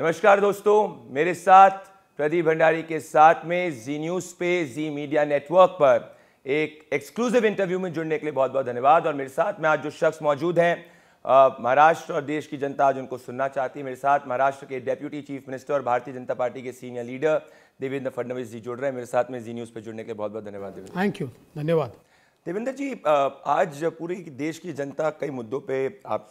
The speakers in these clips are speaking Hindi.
नमस्कार दोस्तों मेरे साथ प्रदीप भंडारी के साथ में जी न्यूज़ पे जी मीडिया नेटवर्क पर एक एक्सक्लूसिव इंटरव्यू में जुड़ने के लिए बहुत बहुत धन्यवाद और मेरे साथ में आज जो शख्स मौजूद हैं महाराष्ट्र और देश की जनता आज उनको सुनना चाहती है मेरे साथ महाराष्ट्र के डेप्यूटी चीफ मिनिस्टर और भारतीय जनता पार्टी के सीनियर लीडर देवेंद्र फडणवीस जी जुड़ रहे हैं मेरे साथ में जी न्यूज़ पे जुड़ने के लिए बहुत बहुत धन्यवाद देवेंद्र थैंक यू धन्यवाद देवेंद्र जी आज पूरे देश की जनता कई मुद्दों पे आप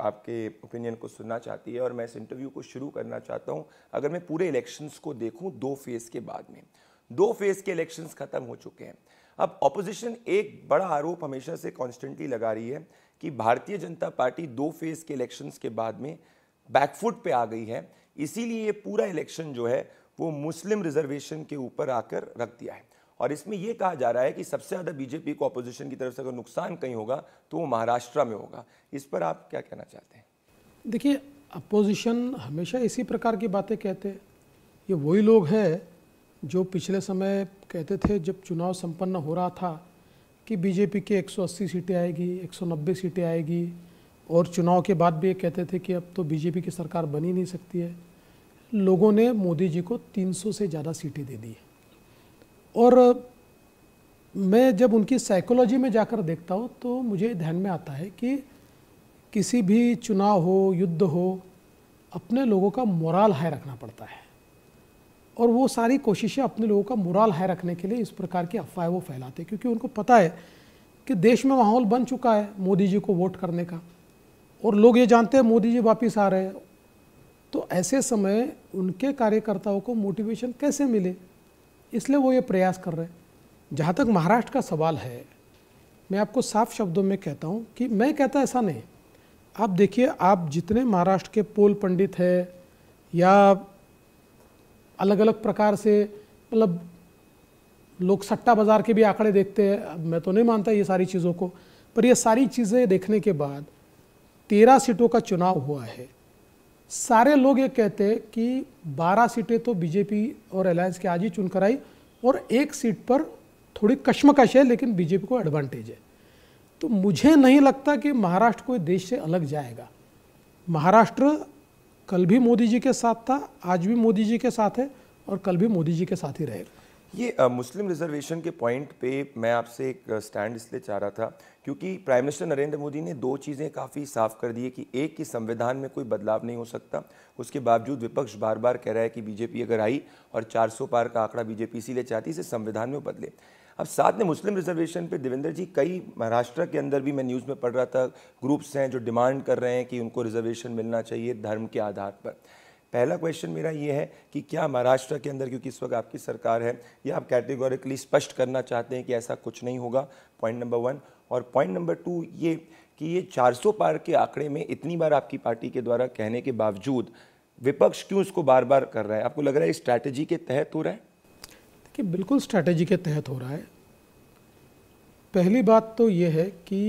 आपके ओपिनियन को सुनना चाहती है और मैं इस इंटरव्यू को शुरू करना चाहता हूं अगर मैं पूरे इलेक्शंस को देखूं दो फेज़ के बाद में दो फेज़ के इलेक्शंस ख़त्म हो चुके हैं अब ऑपोजिशन एक बड़ा आरोप हमेशा से कॉन्स्टेंटली लगा रही है कि भारतीय जनता पार्टी दो फेज़ के इलेक्शंस के बाद में बैकफुट पे आ गई है इसीलिए ये पूरा इलेक्शन जो है वो मुस्लिम रिजर्वेशन के ऊपर आकर रख दिया है और इसमें यह कहा जा रहा है कि सबसे ज़्यादा बीजेपी को अपोजिशन की तरफ से अगर नुकसान कहीं होगा तो वो महाराष्ट्र में होगा इस पर आप क्या कहना चाहते हैं देखिए अपोजिशन हमेशा इसी प्रकार की बातें कहते हैं ये वही लोग हैं जो पिछले समय कहते थे जब चुनाव संपन्न हो रहा था कि बीजेपी के 180 सीटें आएगी 190 सीटें आएगी और चुनाव के बाद भी ये कहते थे कि अब तो बीजेपी की सरकार बनी नहीं सकती है लोगों ने मोदी जी को 300 से ज़्यादा सीटें दे दी है और मैं जब उनकी साइकोलॉजी में जाकर देखता हूँ तो मुझे ध्यान में आता है कि किसी भी चुनाव हो युद्ध हो अपने लोगों का मोराल हाई रखना पड़ता है और वो सारी कोशिशें अपने लोगों का मोराल हाई रखने के लिए इस प्रकार की अफवाह वो फैलाते क्योंकि उनको पता है कि देश में माहौल बन चुका है मोदी जी को वोट करने का और लोग ये जानते हैं मोदी जी वापस आ रहे हैं तो ऐसे समय उनके कार्यकर्ताओं को मोटिवेशन कैसे मिले इसलिए वो ये प्रयास कर रहे हैं जहाँ तक महाराष्ट्र का सवाल है मैं आपको साफ शब्दों में कहता हूँ कि मैं कहता ऐसा नहीं आप देखिए आप जितने महाराष्ट्र के पोल पंडित हैं या अलग अलग प्रकार से मतलब लोग सट्टा बाज़ार के भी आंकड़े देखते हैं मैं तो नहीं मानता ये सारी चीज़ों को पर ये सारी चीज़ें देखने के बाद तेरह सीटों का चुनाव हुआ है सारे लोग ये कहते हैं कि 12 सीटें तो बीजेपी और अलायंस के आज ही चुनकर आई और एक सीट पर थोड़ी कश्मकश है लेकिन बीजेपी को एडवांटेज है तो मुझे नहीं लगता कि महाराष्ट्र कोई देश से अलग जाएगा महाराष्ट्र कल भी मोदी जी के साथ था आज भी मोदी जी के साथ है और कल भी मोदी जी के साथ ही रहेगा ये आ, मुस्लिम रिजर्वेशन के पॉइंट पे मैं आपसे एक स्टैंड इसलिए चाह रहा था क्योंकि प्राइम मिनिस्टर नरेंद्र मोदी ने दो चीज़ें काफ़ी साफ कर दी है कि एक कि संविधान में कोई बदलाव नहीं हो सकता उसके बावजूद विपक्ष बार बार कह रहा है कि बीजेपी अगर आई और 400 पार का आंकड़ा बीजेपी इसीलिए चाहती इसे संविधान में बदले अब साथ में मुस्लिम रिजर्वेशन पे देवेंद्र जी कई महाराष्ट्र के अंदर भी मैं न्यूज़ में पढ़ रहा था ग्रुप्स हैं जो डिमांड कर रहे हैं कि उनको रिजर्वेशन मिलना चाहिए धर्म के आधार पर पहला क्वेश्चन मेरा ये है कि क्या महाराष्ट्र के अंदर क्योंकि इस वक्त आपकी सरकार है या आप कैटेगोरिकली स्पष्ट करना चाहते हैं कि ऐसा कुछ नहीं होगा पॉइंट नंबर वन और पॉइंट नंबर टू ये कि ये 400 पार के आंकड़े में इतनी बार आपकी पार्टी के द्वारा कहने के बावजूद विपक्ष क्यों इसको बार बार कर रहा है आपको लग रहा है स्ट्रैटेजी के तहत हो रहा है देखिए बिल्कुल स्ट्रैटेजी के तहत हो रहा है पहली बात तो ये है कि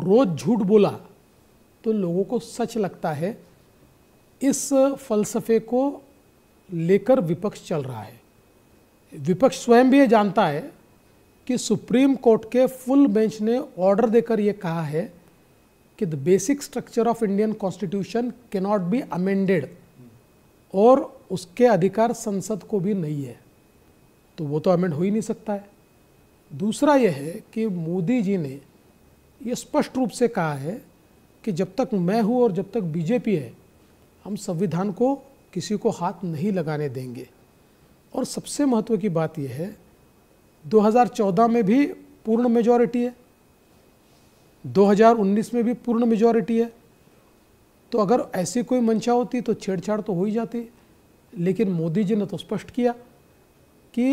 रोज़ झूठ बोला तो लोगों को सच लगता है इस फलसफे को लेकर विपक्ष चल रहा है विपक्ष स्वयं भी ये जानता है कि सुप्रीम कोर्ट के फुल बेंच ने ऑर्डर देकर ये कहा है कि the basic structure of Indian constitution not be amended और उसके अधिकार संसद को भी नहीं है तो वो तो अमेंड हो ही नहीं सकता है दूसरा यह है कि मोदी जी ने यह स्पष्ट रूप से कहा है कि जब तक मैं हूँ और जब तक बीजेपी है हम संविधान को किसी को हाथ नहीं लगाने देंगे और सबसे महत्व की बात यह है 2014 में भी पूर्ण मेजॉरिटी है 2019 में भी पूर्ण मेजॉरिटी है तो अगर ऐसी कोई मंशा होती तो छेड़छाड़ तो हो ही जाती लेकिन मोदी जी ने तो स्पष्ट किया कि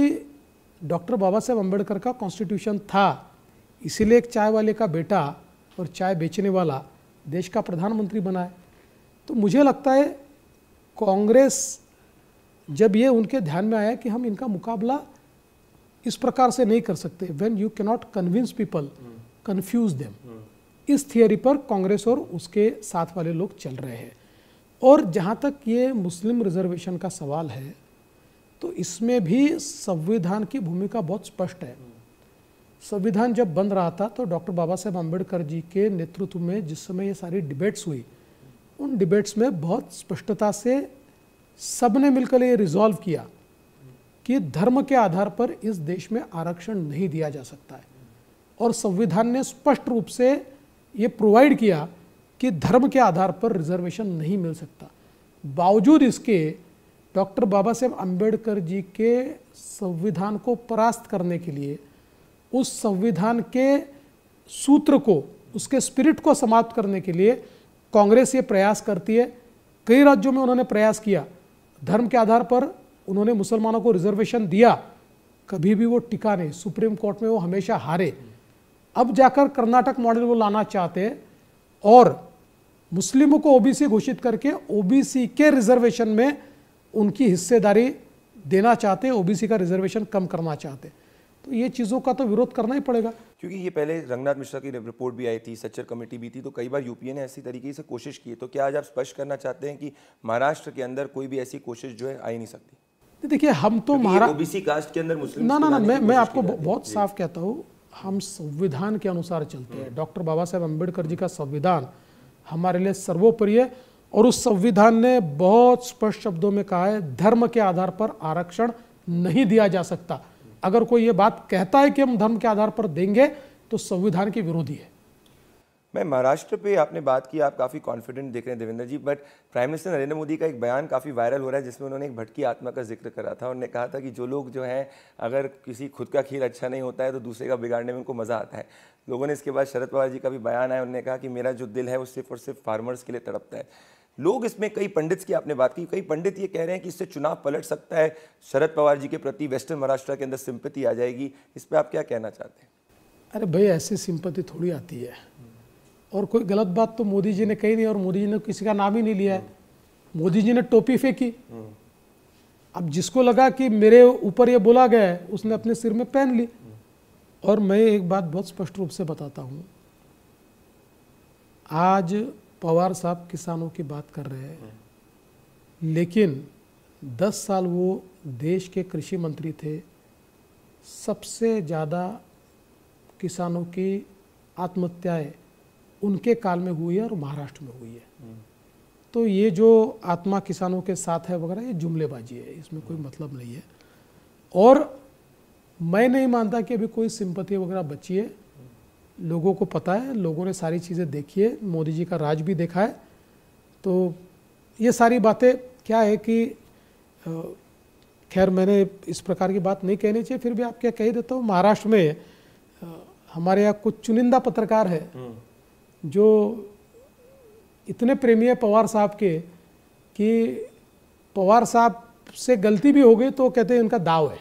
डॉक्टर बाबा साहेब अम्बेडकर का कॉन्स्टिट्यूशन था इसीलिए एक चाय वाले का बेटा और चाय बेचने वाला देश का प्रधानमंत्री बना है तो मुझे लगता है कांग्रेस जब ये उनके ध्यान में आया कि हम इनका मुकाबला इस प्रकार से नहीं कर सकते when you cannot convince people confuse them इस थियोरी पर कांग्रेस और उसके साथ वाले लोग चल रहे हैं और जहाँ तक ये मुस्लिम रिजर्वेशन का सवाल है तो इसमें भी संविधान की भूमिका बहुत स्पष्ट है संविधान जब बन रहा था तो डॉक्टर बाबा साहेब अम्बेडकर जी के नेतृत्व में जिस समय ये सारी डिबेट्स हुई उन डिबेट्स में बहुत स्पष्टता से सब ने मिलकर ये रिजॉल्व किया कि धर्म के आधार पर इस देश में आरक्षण नहीं दिया जा सकता है और संविधान ने स्पष्ट रूप से ये प्रोवाइड किया कि धर्म के आधार पर रिजर्वेशन नहीं मिल सकता बावजूद इसके डॉक्टर बाबा साहेब अम्बेडकर जी के संविधान को परास्त करने के लिए उस संविधान के सूत्र को उसके स्पिरिट को समाप्त करने के लिए कांग्रेस ये प्रयास करती है कई राज्यों में उन्होंने प्रयास किया धर्म के आधार पर उन्होंने मुसलमानों को रिजर्वेशन दिया कभी भी वो टिका नहीं सुप्रीम कोर्ट में वो हमेशा हारे अब जाकर कर्नाटक मॉडल वो लाना चाहते हैं और मुस्लिमों को ओबीसी घोषित करके ओबीसी के रिजर्वेशन में उनकी हिस्सेदारी देना चाहते ओबीसी का रिजर्वेशन कम करना चाहते तो ये चीज़ों का तो विरोध करना ही पड़ेगा क्योंकि ये पहले रंगनाथ मिश्रा की रिपोर्ट भी आई थी सच्चर कमेटी भी थी तो कई बार यूपीए ने ऐसी तरीके से कोशिश की तो क्या आज आप स्पष्ट करना चाहते हैं कि महाराष्ट्र के अंदर कोई भी ऐसी कोशिश जो है आ ही नहीं सकती देखिए हम तो महाराष्ट्र कास्ट के अंदर मुस्लिम ना ना ना मैं मैं आपको बहुत साफ कहता हूँ हम संविधान के अनुसार चलते हैं डॉक्टर बाबा साहेब अम्बेडकर जी का संविधान हमारे लिए सर्वोपरि है और उस संविधान ने बहुत स्पष्ट शब्दों में कहा है धर्म के आधार पर आरक्षण नहीं दिया जा सकता अगर कोई ये बात कहता है कि हम धर्म के आधार पर देंगे तो संविधान के विरोधी है मैं महाराष्ट्र पे आपने बात की आप काफ़ी कॉन्फिडेंट देख रहे हैं Devendra ji but prime minister Narendra Modi का एक बयान काफ़ी वायरल हो रहा है जिसमें उन्होंने एक भटकी आत्मा का जिक्र करा था उन्होंने कहा था कि जो लोग जो हैं अगर किसी खुद का खेल अच्छा नहीं होता है तो दूसरे का बिगाड़ने में उनको मज़ा आता है लोगों ने इसके बाद शरद पवार जी का भी बयान आया उन्होंने कहा कि मेरा जो दिल है वो सिर्फ और सिर्फ फार्मर्स के लिए तड़पता है लोग इसमें कई पंडित की आपने बात की कई पंडित ये कह रहे हैं कि इससे चुनाव पलट सकता है शरद पवार जी के प्रति वेस्टर्न महाराष्ट्र के अंदर सिंपति आ जाएगी इस पर आप क्या कहना चाहते हैं अरे भाई ऐसी सिंपति थोड़ी आती है और कोई गलत बात तो मोदी जी ने कही नहीं और मोदी जी ने किसी का नाम ही नहीं लिया है मोदी जी ने टोपी फेंकी अब जिसको लगा कि मेरे ऊपर ये बोला गया है उसने अपने सिर में पहन ली और मैं एक बात बहुत स्पष्ट रूप से बताता हूँ आज पवार साहब किसानों की बात कर रहे हैं लेकिन 10 साल वो देश के कृषि मंत्री थे सबसे ज़्यादा किसानों की आत्महत्याएं उनके काल में हुई है और महाराष्ट्र में हुई है तो ये जो आत्मा किसानों के साथ है वगैरह ये जुमलेबाजी है इसमें कोई मतलब नहीं है और मैं नहीं मानता कि अभी कोई सिंपत्ति वगैरह बची है लोगों को पता है लोगों ने सारी चीज़ें देखी है मोदी जी का राज भी देखा है तो ये सारी बातें क्या है कि खैर मैंने इस प्रकार की बात नहीं कहनी चाहिए फिर भी आप क्या कह देता हूँ महाराष्ट्र में हमारे यहाँ कुछ चुनिंदा पत्रकार है हम्म। जो इतने प्रेमी है पवार साहब के कि पवार साहब से गलती भी हो गई तो कहते हैं इनका दाव है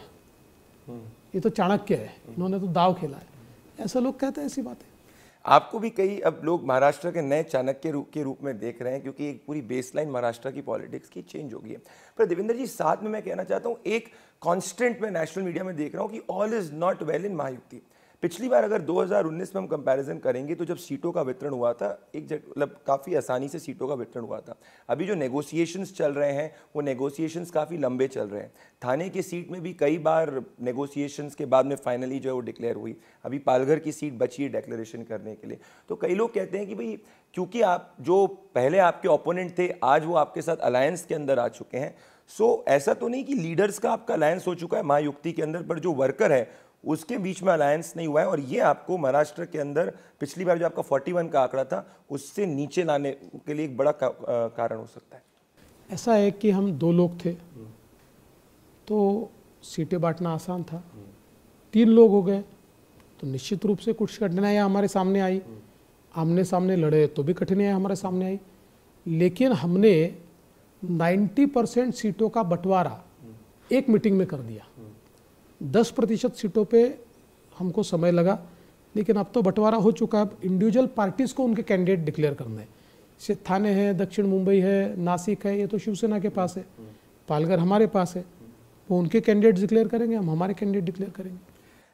हम्म। ये तो चाणक्य है इन्होंने तो दाव खेला है ऐसा लोग कहते हैं ऐसी बातें आपको भी कई अब लोग महाराष्ट्र के नए चाणक्य रूप के रूप में देख रहे हैं क्योंकि एक पूरी बेसलाइन महाराष्ट्र की पॉलिटिक्स की चेंज हो गई है पर देवेंद्र जी साथ में मैं कहना चाहता हूँ एक कॉन्स्टेंट मैं नेशनल मीडिया में देख रहा हूँ कि all is not well in Mahayuti पिछली बार अगर 2019 में हम कंपैरिजन करेंगे तो जब सीटों का वितरण हुआ था एक मतलब काफ़ी आसानी से सीटों का वितरण हुआ था अभी जो नेगोशिएशंस चल रहे हैं वो नेगोशिएशंस काफ़ी लंबे चल रहे हैं थाने की सीट में भी कई बार नेगोशिएशंस के बाद में फाइनली जो है वो डिक्लेयर हुई अभी पालघर की सीट बची है डिक्लेरेशन करने के लिए तो कई लोग कहते हैं कि भाई क्योंकि आप जो पहले आपके ओपोनेंट थे आज वो आपके साथ अलायंस के अंदर आ चुके हैं सो so, ऐसा तो नहीं कि लीडर्स का आपका अलायंस हो चुका है महायुक्ति के अंदर पर जो वर्कर है उसके बीच में अलायंस नहीं हुआ है और ये आपको महाराष्ट्र के अंदर पिछली बार जो आपका 41 का आंकड़ा था उससे नीचे लाने के लिए एक बड़ा का, आ, कारण हो सकता है ऐसा है कि हम दो लोग थे तो सीटें बांटना आसान था तीन लोग हो गए तो निश्चित रूप से कुछ कठिनाइयाँ हमारे सामने आई आमने सामने लड़े तो भी कठिनाइयाँ हमारे सामने आई लेकिन हमने 90 परसेंट सीटों का बंटवारा एक मीटिंग में कर दिया 10 प्रतिशत सीटों पे हमको समय लगा लेकिन अब तो बंटवारा हो चुका है अब इंडिविजुअल पार्टीज़ को उनके कैंडिडेट डिक्लेयर करने हैं थाने हैं दक्षिण मुंबई है नासिक है ये तो शिवसेना के पास है पालघर हमारे पास है वो उनके कैंडिडेट डिक्लेयर करेंगे हम हमारे कैंडिडेट डिक्लेयर करेंगे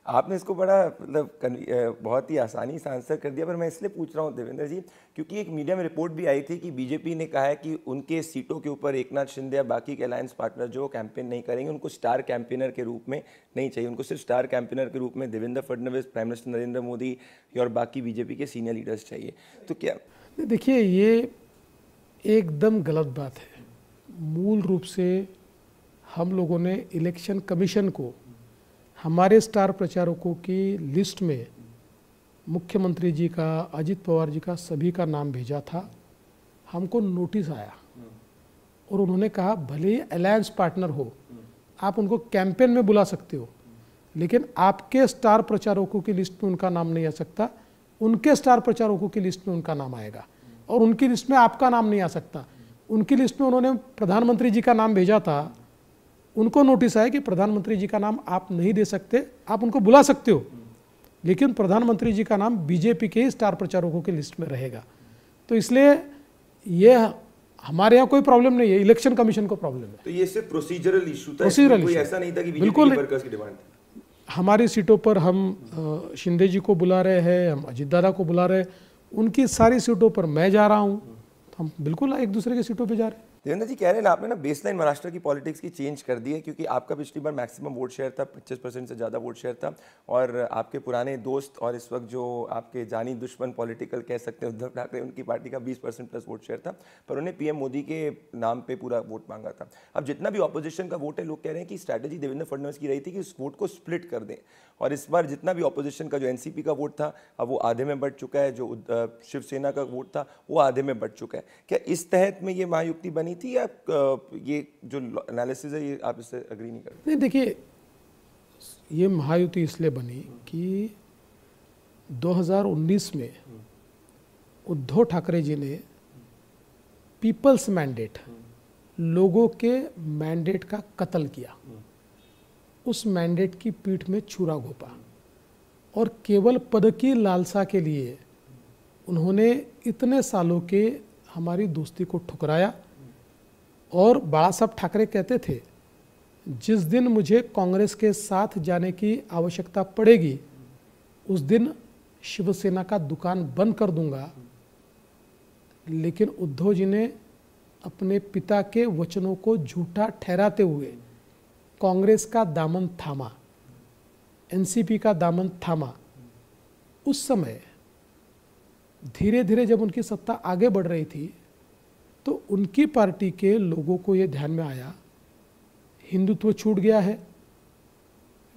आपने इसको बड़ा मतलब बहुत ही आसानी से आंसर कर दिया पर मैं इसलिए पूछ रहा हूँ देवेंद्र जी क्योंकि एक मीडिया में रिपोर्ट भी आई थी कि बीजेपी ने कहा है कि उनके सीटों के ऊपर एक नाथ शिंदे या बाकी के अलायंस पार्टनर जो कैंपेन नहीं करेंगे उनको स्टार कैंपेनर के रूप में नहीं चाहिए उनको सिर्फ स्टार कैंपेनर के रूप में देवेंद्र फडनवीस प्राइम मिनिस्टर नरेंद्र मोदी और बाकी बीजेपी के सीनियर लीडर्स चाहिए तो क्या देखिए ये एकदम गलत बात है मूल रूप से हम लोगों ने इलेक्शन कमीशन को हमारे स्टार प्रचारकों की लिस्ट में मुख्यमंत्री जी का अजित पवार जी का सभी का नाम भेजा था हमको नोटिस आया और उन्होंने कहा भले ही अलायंस पार्टनर हो आप उनको कैंपेन में बुला सकते हो लेकिन आपके स्टार प्रचारकों की लिस्ट में उनका नाम नहीं आ सकता उनके स्टार प्रचारकों की लिस्ट में उनका नाम आएगा और उनकी लिस्ट में आपका नाम नहीं आ सकता उनकी लिस्ट में उन्होंने प्रधानमंत्री जी का नाम भेजा था उनको नोटिस आया कि प्रधानमंत्री जी का नाम आप नहीं दे सकते आप उनको बुला सकते हो लेकिन प्रधानमंत्री जी का नाम बीजेपी के ही स्टार प्रचारकों की लिस्ट में रहेगा तो इसलिए ये हमारे यहाँ कोई प्रॉब्लम नहीं है इलेक्शन कमीशन को प्रॉब्लम है तो ये सिर्फ प्रोसीजरल इशू था प्रोसीजरल कोई ऐसा नहीं था कि बिल्कुल हमारी सीटों पर हम शिंदे जी को बुला रहे हैं हम अजित दादा को बुला रहे हैं उनकी सारी सीटों पर मैं जा रहा हूँ तो हम बिल्कुल एक दूसरे की सीटों पर जा रहे हैं देवेंद्र जी कह रहे हैं ना आपने ना बेसलाइन महाराष्ट्र की पॉलिटिक्स की चेंज कर दी है क्योंकि आपका पिछली बार मैक्सिमम वोट शेयर था पच्चीस परसेंट से ज़्यादा वोट शेयर था और आपके पुराने दोस्त और इस वक्त जो आपके जानी दुश्मन पॉलिटिकल कह सकते हैं उद्धव ठाकरे उनकी पार्टी का बीस परसेंट प्लस वोट शेयर था पर उन्हें पीएम मोदी के नाम पर पूरा वोट मांगा था अब जितना भी ऑपोजिशन का वोट है लोग कह रहे हैं कि स्ट्रैटेजी देवेंद्र फडणवीस की रही थी कि उस वोट को स्प्लिट कर दें और इस बार जितना भी ऑपोजिशन का जो एनसीपी का वोट था अब वो आधे में बढ़ चुका है जो शिवसेना का वोट था वो आधे में बढ़ चुका है क्या इस तहत में ये महायुक्ति बनी करनी थी या ये जो एनालिसिस है ये आप इससे अग्री नहीं करते नहीं देखिए ये महायुति इसलिए बनी कि 2019 में उद्धव ठाकरे जी ने पीपल्स मैंडेट लोगों के मैंडेट का कत्ल किया उस मैंडेट की पीठ में छुरा घोपा और केवल पद की लालसा के लिए उन्होंने इतने सालों के हमारी दोस्ती को ठुकराया और बाला साहब ठाकरे कहते थे जिस दिन मुझे कांग्रेस के साथ जाने की आवश्यकता पड़ेगी उस दिन शिवसेना का दुकान बंद कर दूंगा लेकिन उद्धव जी ने अपने पिता के वचनों को झूठा ठहराते हुए कांग्रेस का दामन थामा एनसीपी का दामन थामा उस समय धीरे धीरे जब उनकी सत्ता आगे बढ़ रही थी तो उनकी पार्टी के लोगों को ये ध्यान में आया हिंदुत्व छूट गया है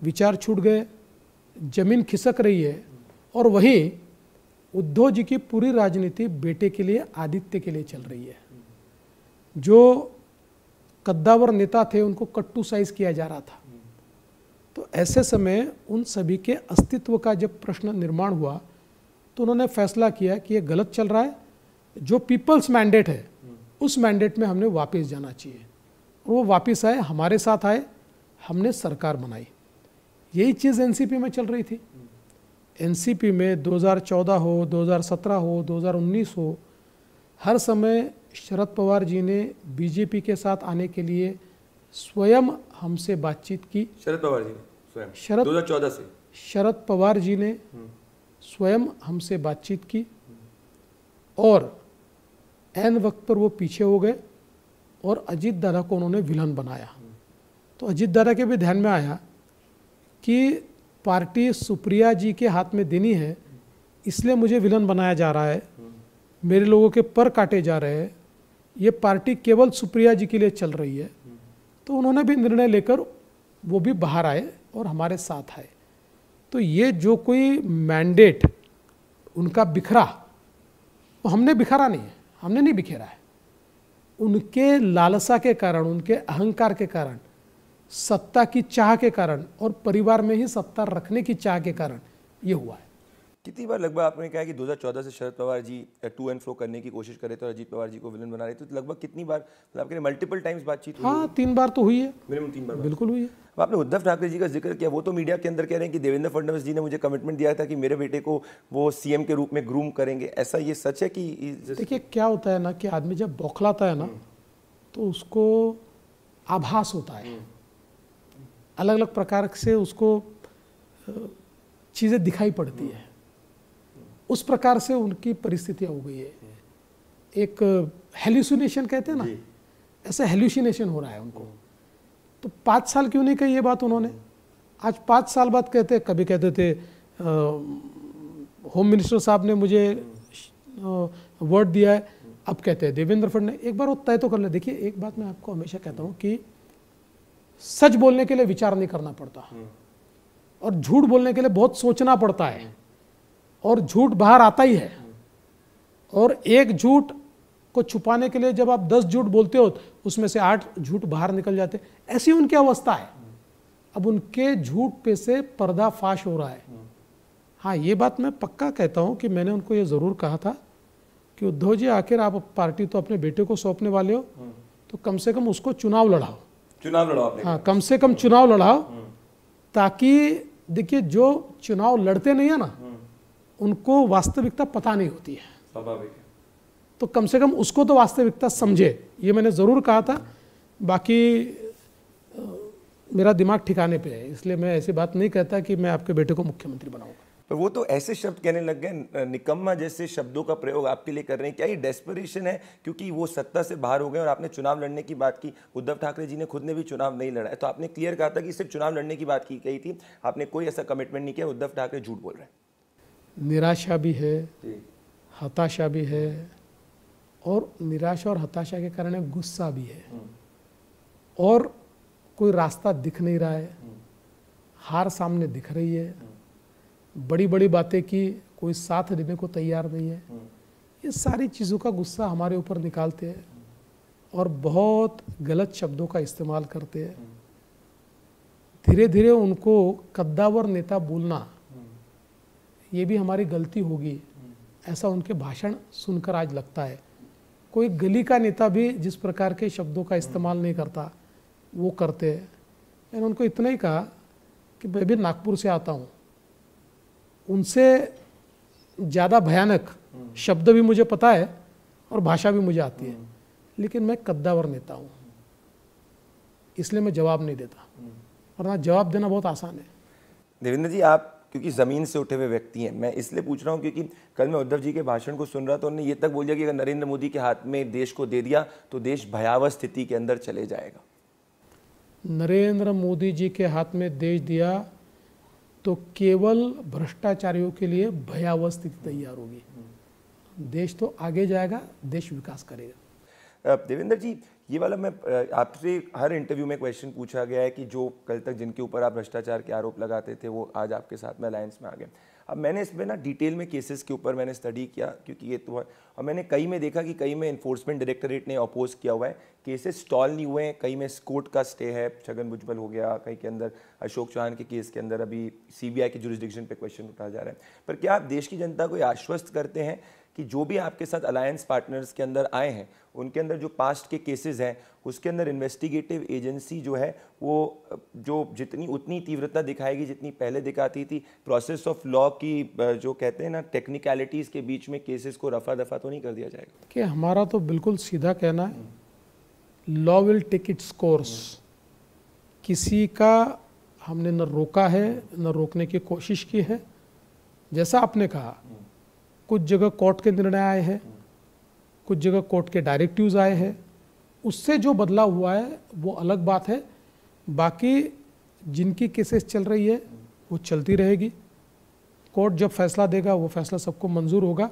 विचार छूट गए जमीन खिसक रही है और वहीं उद्धव जी की पूरी राजनीति बेटे के लिए आदित्य के लिए चल रही है जो कद्दावर नेता थे उनको कट्टू साइज किया जा रहा था तो ऐसे समय उन सभी के अस्तित्व का जब प्रश्न निर्माण हुआ तो उन्होंने फैसला किया कि ये गलत चल रहा है जो पीपल्स मैंडेट है उस मैंडेट में हमने वापस जाना चाहिए और वो वापस आए हमारे साथ आए हमने सरकार बनाई यही चीज़ एनसीपी में चल रही थी एन में 2014 हो 2017 हो 2019 हो हर समय शरद पवार जी ने बीजेपी के साथ आने के लिए स्वयं हमसे बातचीत की शरद पवार जी ने स्वयं शरद 2014 से शरद पवार जी ने हम्म। स्वयं हमसे बातचीत की और एन वक्त पर वो पीछे हो गए और अजीत दादा को उन्होंने विलन बनाया तो अजीत दादा के भी ध्यान में आया कि पार्टी सुप्रिया जी के हाथ में देनी है इसलिए मुझे विलन बनाया जा रहा है मेरे लोगों के पर काटे जा रहे हैं ये पार्टी केवल सुप्रिया जी के लिए चल रही है तो उन्होंने भी निर्णय लेकर वो भी बाहर आए और हमारे साथ आए तो ये जो कोई मैंडेट उनका बिखरा वो हमने बिखरा नहीं है हमने नहीं बिखेरा है उनके लालसा के कारण उनके अहंकार के कारण सत्ता की चाह के कारण और परिवार में ही सत्ता रखने की चाह के कारण ये हुआ है कितनी बार लगभग आपने कहा कि 2014 से Sharad Pawar ji to and fro करने की कोशिश कर थे और अजीत पवार जी को विलन बना रहे थे तो लगभग कितनी बार तो आपके मल्टीपल टाइम्स बातचीत हाँ तीन बार तो हुई है मिनिमम तीन बार बिल्कुल हुई है अब आपने उद्धव ठाकरे जी का जिक्र किया वो तो मीडिया के अंदर कह रहे हैं कि देवेंद्र फडणवीस जी ने मुझे कमिटमेंट दिया था कि मेरे बेटे को वो सीएम के रूप में ग्रूम करेंगे ऐसा ये सच है कि देखिए क्या होता है ना कि आदमी जब बौखलाता है ना तो उसको आभास होता है हम्म। अलग अलग प्रकार से उसको चीज़ें दिखाई पड़ती हम्म। है उस प्रकार से उनकी परिस्थितियाँ हो गई है एक हेल्यूसिनेशन कहते हैं ना ऐसा हेल्यूसिनेशन हो रहा है उनको तो पाँच साल क्यों नहीं कही ये बात उन्होंने आज पाँच साल बाद कहते कभी कहते थे आ, होम मिनिस्टर साहब ने मुझे वर्ड दिया है अब कहते हैं देवेंद्र फडने एक बार वो तय तो कर ले देखिए एक बात मैं आपको हमेशा कहता हूँ कि सच बोलने के लिए विचार नहीं करना पड़ता हम्म। और झूठ बोलने के लिए बहुत सोचना पड़ता है और झूठ बाहर आता ही है और एक झूठ को छुपाने के लिए जब आप दस झूठ बोलते हो उसमें से आठ झूठ बाहर निकल जाते ऐसी उनकी अवस्था है अब उनके झूठ पे से पर्दाफाश हो रहा है हाँ ये बात मैं पक्का कहता हूँ कि मैंने उनको ये ज़रूर कहा था कि उद्धव जी आखिर आप पार्टी तो अपने बेटे को सौंपने वाले हो तो कम से कम उसको चुनाव लड़ाओ चुनाव लड़ाओ हाँ कम से कम चुनाव लड़ाओ हम्म। ताकि देखिए जो चुनाव लड़ते नहीं है ना हम्म। उनको वास्तविकता पता नहीं होती है स्वाभाविक तो कम से कम उसको तो वास्तविकता समझे ये मैंने ज़रूर कहा था बाकी मेरा दिमाग ठिकाने पे है इसलिए मैं ऐसी बात नहीं कहता कि मैं आपके बेटे को मुख्यमंत्री बनाऊंगा पर वो तो ऐसे शब्द कहने लग गए निकम्मा जैसे शब्दों का प्रयोग आपके लिए कर रहे हैं क्या ये डेस्परेशन है क्योंकि वो सत्ता से बाहर हो गए और आपने चुनाव लड़ने की बात की उद्धव ठाकरे जी ने खुद ने भी चुनाव नहीं लड़ा है तो आपने क्लियर कहा था कि सिर्फ चुनाव लड़ने की बात की गई थी आपने कोई ऐसा कमिटमेंट नहीं किया उद्धव ठाकरे झूठ बोल रहे हैं निराशा भी है हताशा भी है और निराशा और हताशा के कारण गुस्सा भी है हम्म। और कोई रास्ता दिख नहीं रहा है हम्म। हार सामने दिख रही है हम्म। बड़ी बड़ी बातें की कोई साथ देने को तैयार नहीं है ये सारी चीज़ों का गुस्सा हमारे ऊपर निकालते हैं और बहुत गलत शब्दों का इस्तेमाल करते हैं धीरे धीरे उनको कद्दावर नेता बोलना ये भी हमारी गलती होगी ऐसा उनके भाषण सुनकर आज लगता है कोई गली का नेता भी जिस प्रकार के शब्दों का इस्तेमाल नहीं करता वो करते हैं मैंने उनको इतना ही कहा कि मैं भी नागपुर से आता हूँ उनसे ज़्यादा भयानक शब्द भी मुझे पता है और भाषा भी मुझे आती है लेकिन मैं कद्दावर नेता हूँ इसलिए मैं जवाब नहीं देता वरना जवाब देना बहुत आसान है देवेंद्र जी आप क्योंकि ज़मीन से उठे हुए व्यक्ति हैं मैं इसलिए पूछ रहा हूँ क्योंकि कल मैं उद्धव जी के भाषण को सुन रहा था उन्होंने ये तक बोल दिया कि अगर नरेंद्र मोदी के हाथ में देश को दे दिया तो देश भयावह स्थिति के अंदर चले जाएगा नरेंद्र मोदी जी के हाथ में देश दिया तो केवल भ्रष्टाचारियों के लिए भयावह स्थिति तैयार होगी देश तो आगे जाएगा देश विकास करेगा देवेंद्र जी ये वाला मैं आपसे हर इंटरव्यू में क्वेश्चन पूछा गया है कि जो कल तक जिनके ऊपर आप भ्रष्टाचार के आरोप लगाते थे वो आज आपके साथ में अलायंस में आ गए अब मैंने इसमें ना डिटेल में केसेस के ऊपर मैंने स्टडी किया क्योंकि ये तो है और मैंने कई में देखा कि कई में इन्फोर्समेंट डायरेक्टरेट ने अपोज किया हुआ है केसेस स्टॉल नहीं हुए हैं कई में कोर्ट का स्टे है छगन भुजबल हो गया कई के अंदर अशोक चौहान के केस के अंदर अभी सीबीआई के जुरिस्डिक्शन पे क्वेश्चन उठा जा रहा है पर क्या आप देश की जनता को आश्वस्त करते हैं कि जो भी आपके साथ अलायंस पार्टनर्स के अंदर आए हैं उनके अंदर जो पास्ट के केसेस हैं उसके अंदर इन्वेस्टिगेटिव एजेंसी जो है वो जो जितनी उतनी तीव्रता दिखाएगी जितनी पहले दिखाती थी प्रोसेस ऑफ लॉ की जो कहते हैं ना टेक्निकलिटीज़ के बीच में केसेस को रफा दफा तो नहीं कर दिया जाएगा कि हमारा तो बिल्कुल सीधा कहना है law will take its course किसी का हमने न रोका है न रोकने की कोशिश की है जैसा आपने कहा कुछ जगह कोर्ट के निर्णय आए हैं कुछ जगह कोर्ट के डायरेक्टिव आए हैं उससे जो बदलाव हुआ है वो अलग बात है बाकी जिनकी केसेस चल रही है वो चलती रहेगी कोर्ट जब फैसला देगा वो फैसला सबको मंजूर होगा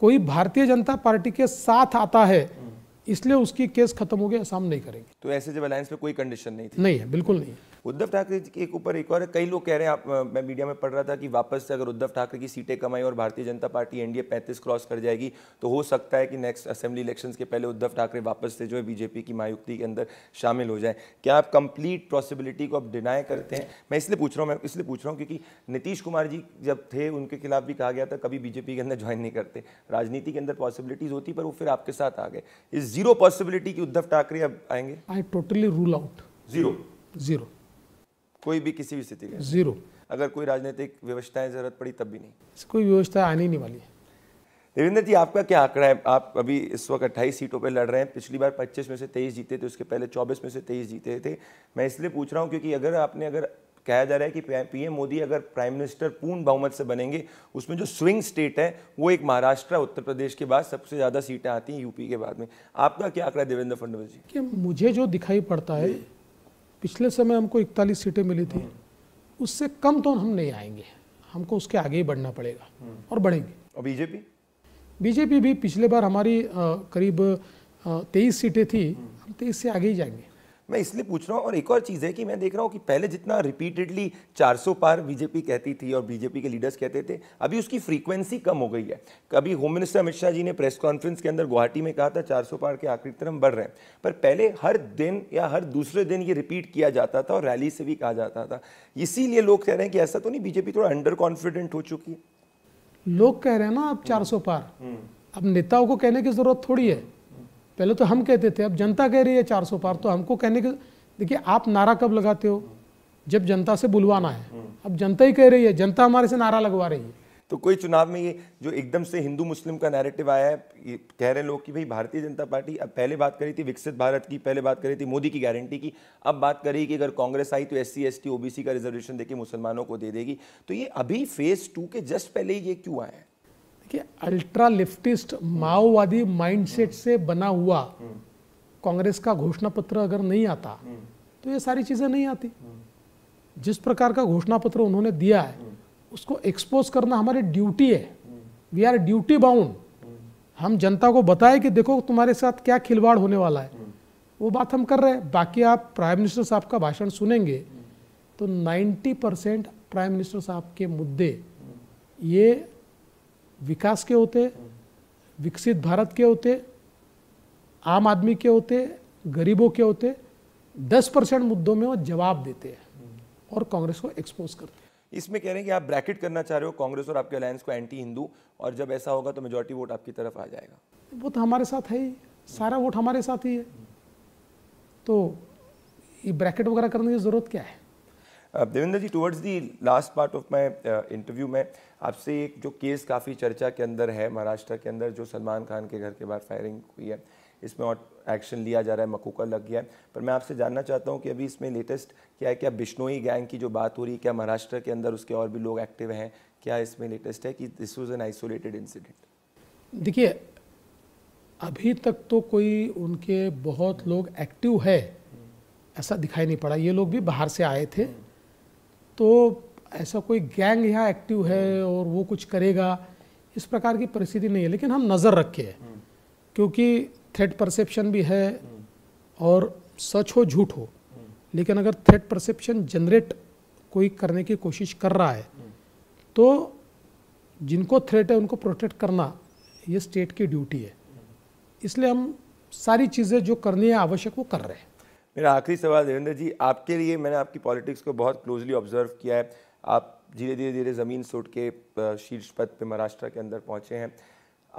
कोई भारतीय जनता पार्टी के साथ आता है हम्म। इसलिए उसकी केस खत्म हो गई हम नहीं करेंगे तो ऐसे जब अलायंस में कोई कंडीशन नहीं थी नहीं है बिल्कुल नहीं है उद्धव ठाकरे के ऊपर एक और कई लोग कह रहे हैं आप मैं मीडिया में पढ़ रहा था कि वापस से अगर उद्धव ठाकरे की सीटें कमाई और भारतीय जनता पार्टी एनडीए पैंतीस क्रॉस कर जाएगी तो हो सकता है कि नेक्स्ट असेंबली इलेक्शन के पहले उद्धव ठाकरे वापस से जो है बीजेपी की महायुक्ति के अंदर शामिल हो जाए क्या आप कंप्लीट पॉसिबिलिटी को आप डिनाई करते हैं मैं इसलिए पूछ रहा हूँ मैं इसलिए पूछ रहा हूँ क्योंकि नीतीश कुमार जी जब थे उनके खिलाफ भी कहा गया था कभी बीजेपी के अंदर ज्वाइन नहीं करते राजनीति के अंदर पॉसिबिलिटीज होती पर वो फिर आपके साथ आ गए इस जीरो पॉसिबिलिटी की उद्धव ठाकरे अब आएंगे I totally rule out zero zero कोई भी किसी भी स्थिति में जीरो अगर कोई राजनीतिक व्यवस्थाएं जरूरत पड़ी तब भी नहीं कोई व्यवस्था आने नहीं वाली है देवेंद्र जी आपका क्या आंकड़ा है आप अभी इस वक्त अट्ठाईस सीटों पर लड़ रहे हैं पिछली बार पच्चीस में से तेईस जीते थे उसके पहले चौबीस में से तेईस जीते थे मैं इसलिए पूछ रहा हूँ क्योंकि अगर आपने अगर कहा जा रहा है कि पीएम मोदी अगर प्राइम मिनिस्टर पूर्ण बहुमत से बनेंगे उसमें जो स्विंग स्टेट है वो एक महाराष्ट्र उत्तर प्रदेश के बाद सबसे ज़्यादा सीटें आती हैं यूपी के बाद में आपका क्या आंकड़ा देवेंद्र फडणवीस जी कि मुझे जो दिखाई पड़ता है पिछले समय हमको इकतालीस सीटें मिली थी हम्म। उससे कम तो हम नहीं आएंगे हमको उसके आगे ही बढ़ना पड़ेगा हम्म। और बढ़ेंगे और बीजेपी बीजेपी भी पिछले बार हमारी करीब तेईस सीटें थी हम्म। हम तेईस से आगे ही जाएंगे मैं इसलिए पूछ रहा हूँ और एक और चीज़ है कि मैं देख रहा हूँ कि पहले जितना रिपीटेडली 400 पार बीजेपी कहती थी और बीजेपी के लीडर्स कहते थे अभी उसकी फ्रीक्वेंसी कम हो गई है कभी होम मिनिस्टर अमित शाह जी ने प्रेस कॉन्फ्रेंस के अंदर गुवाहाटी में कहा था 400 पार के आखिरी तरह बढ़ रहे हैं पर पहले हर दिन या हर दूसरे दिन ये रिपीट किया जाता था और रैली से भी कहा जाता था इसीलिए लोग कह रहे हैं कि ऐसा तो नहीं बीजेपी थोड़ा अंडर कॉन्फिडेंट हो चुकी है लोग कह रहे हैं ना अब चार पार हम्म। अब नेताओं को कहने की जरूरत थोड़ी है पहले तो हम कहते थे अब जनता कह रही है चार सौ पार तो हमको कहने के देखिए आप नारा कब लगाते हो जब जनता से बुलवाना है हम्म। अब जनता ही कह रही है जनता हमारे से नारा लगवा रही है तो कोई चुनाव में ये जो एकदम से हिंदू मुस्लिम का नैरेटिव आया है ये कह रहे हैं लोग कि भाई भारतीय जनता पार्टी अब पहले बात करी थी विकसित भारत की पहले बात करी थी मोदी की गारंटी की अब बात करी कि अगर कांग्रेस आई तो S C S T O B C का रिजर्वेशन देके मुसलमानों को दे देगी तो ये अभी फेज टू के जस्ट पहले ही ये क्यों आया है देखिए अल्ट्रा लेफ्टिस्ट माओवादी माइंडसेट से बना हुआ कांग्रेस का घोषणा पत्र अगर नहीं आता तो ये सारी चीज़ें नहीं आती जिस प्रकार का घोषणा पत्र उन्होंने दिया है उसको एक्सपोज करना हमारी ड्यूटी है वी आर ड्यूटी बाउंड हम जनता को बताएं कि देखो तुम्हारे साथ क्या खिलवाड़ होने वाला है वो बात हम कर रहे हैं बाकी आप प्राइम मिनिस्टर साहब का भाषण सुनेंगे तो 90 परसेंट प्राइम मिनिस्टर साहब के मुद्दे ये विकास के होते विकसित भारत के होते आम आदमी के होते गरीबों के होते दस परसेंट मुद्दों में वो जवाब देते हैं और कांग्रेस को एक्सपोज करते हैं इसमें कह रहे हैं कि आप ब्रैकेट करना चाह रहे हो कांग्रेस और आपके अलायंस को एंटी हिंदू और जब ऐसा होगा तो मेजोरिटी वोट आपकी तरफ आ जाएगा वो तो हमारे साथ है ही सारा वोट हमारे साथ ही है तो ये ब्रैकेट वगैरह करने की ज़रूरत क्या है Uh, Devendra ji towards the last part of my interview में आपसे एक जो केस काफ़ी चर्चा के अंदर है महाराष्ट्र के अंदर जो सलमान खान के घर के बाहर फायरिंग हुई है इसमें और एक्शन लिया जा रहा है मकूका लग गया है पर मैं आपसे जानना चाहता हूँ कि अभी इसमें लेटेस्ट क्या है क्या बिश्नोई गैंग की जो बात हो रही है क्या महाराष्ट्र के अंदर उसके और भी लोग एक्टिव हैं क्या इसमें लेटेस्ट है कि this was an isolated incident देखिए अभी तक तो कोई उनके बहुत लोग एक्टिव है ऐसा दिखाई नहीं पड़ा ये लोग भी बाहर से आए थे तो ऐसा कोई गैंग यहाँ एक्टिव है और वो कुछ करेगा इस प्रकार की परिस्थिति नहीं है लेकिन हम नज़र रखे हैं हम्म। क्योंकि थ्रेट परसेप्शन भी है हम्म। और सच हो झूठ हो हम्म। लेकिन अगर थ्रेट परसेप्शन जनरेट कोई करने की कोशिश कर रहा है तो जिनको थ्रेट है उनको प्रोटेक्ट करना ये स्टेट की ड्यूटी है इसलिए हम सारी चीज़ें जो करनी है आवश्यक वो कर रहे हैं मेरा आखिरी सवाल देवेंद्र जी आपके लिए मैंने आपकी पॉलिटिक्स को बहुत क्लोजली ऑब्जर्व किया है आप धीरे धीरे धीरे ज़मीन सोट के शीर्ष पद पर महाराष्ट्र के अंदर पहुंचे हैं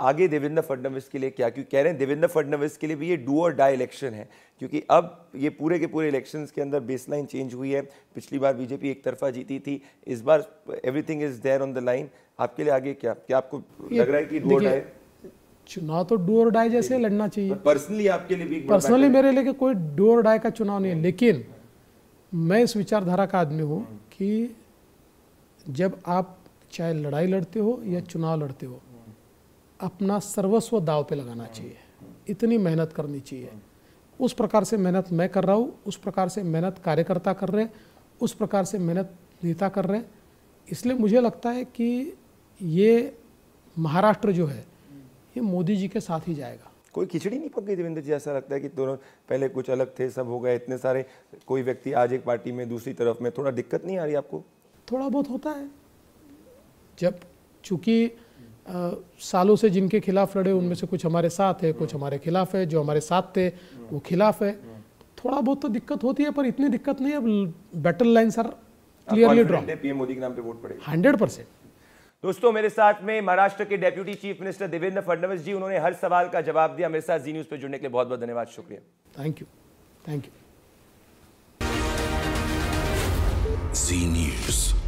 आगे देवेंद्र फडणवीस के लिए क्या क्यों कह रहे हैं देवेंद्र फडणवीस के लिए भी ये डू और डाई इलेक्शन है क्योंकि अब ये पूरे के पूरे इलेक्शन के अंदर बेसलाइन चेंज हुई है पिछली बार बीजेपी एक तरफा जीती थी इस बार everything is there on the line आपके लिए आगे क्या क्या आपको लग रहा है कि डू और डाई चुनाव तो डू और डाई जैसे लड़ना चाहिए पर्सनली आपके लिए भी पर्सनली मेरे लिए कोई डू और डाई का चुनाव नहीं है लेकिन मैं इस विचारधारा का आदमी हूँ कि जब आप चाहे लड़ाई लड़ते हो या चुनाव लड़ते हो अपना सर्वस्व दाव पे लगाना चाहिए इतनी मेहनत करनी चाहिए उस प्रकार से मेहनत मैं कर रहा हूँ उस प्रकार से मेहनत कार्यकर्ता कर रहे उस प्रकार से मेहनत नेता कर रहे इसलिए मुझे लगता है कि ये महाराष्ट्र जो है ये मोदी जी के साथ ही जाएगा कोई खिचड़ी नहीं पक गई देवेंद्र जी ऐसा लगता है कि दोनों पहले कुछ अलग थे सब हो गए इतने सारे कोई व्यक्ति आज एक पार्टी में दूसरी तरफ में थोड़ा दिक्कत नहीं आ रही आपको थोड़ा बहुत होता है जब चूंकि सालों से जिनके खिलाफ लड़े उनमें से कुछ हमारे साथ है कुछ हमारे खिलाफ है जो हमारे साथ थे वो खिलाफ है थोड़ा बहुत तो दिक्कत होती है पर इतनी दिक्कत नहीं अब battle line sir clearly draw PM Modi के नाम पे वोट पड़ेगा हंड्रेड परसेंट दोस्तों मेरे साथ में महाराष्ट्र के deputy chief minister Devendra Fadnavis ji उन्होंने हर सवाल का जवाब दिया मेरे साथ जी न्यूज़ पर जुड़ने के लिए बहुत बहुत धन्यवाद शुक्रिया thank you thank you Zee news